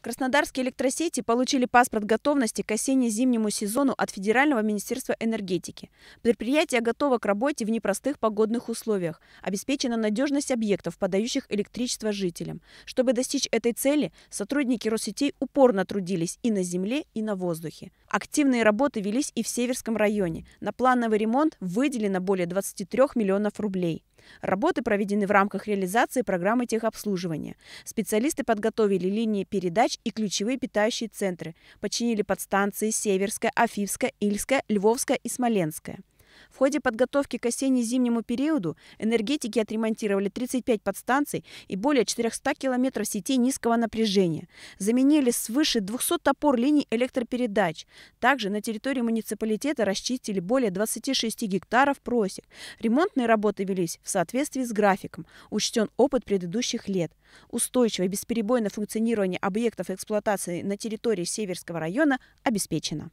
Краснодарские электросети получили паспорт готовности к осенне-зимнему сезону от Федерального министерства энергетики. Предприятие готово к работе в непростых погодных условиях. Обеспечена надежность объектов, подающих электричество жителям. Чтобы достичь этой цели, сотрудники Россетей упорно трудились и на земле, и на воздухе. Активные работы велись и в Северском районе. На плановый ремонт выделено более 23 миллионов рублей. Работы проведены в рамках реализации программы техобслуживания. Специалисты подготовили линии передач и ключевые питающие центры, починили подстанции Северская, Афивская, Ильская, Львовская и Смоленская. В ходе подготовки к осенне-зимнему периоду энергетики отремонтировали 35 подстанций и более 400 километров сетей низкого напряжения. Заменили свыше 200 топор линий электропередач. Также на территории муниципалитета расчистили более 26 гектаров просек. Ремонтные работы велись в соответствии с графиком. Учтен опыт предыдущих лет. Устойчивое бесперебойное функционирование объектов эксплуатации на территории Северского района обеспечено.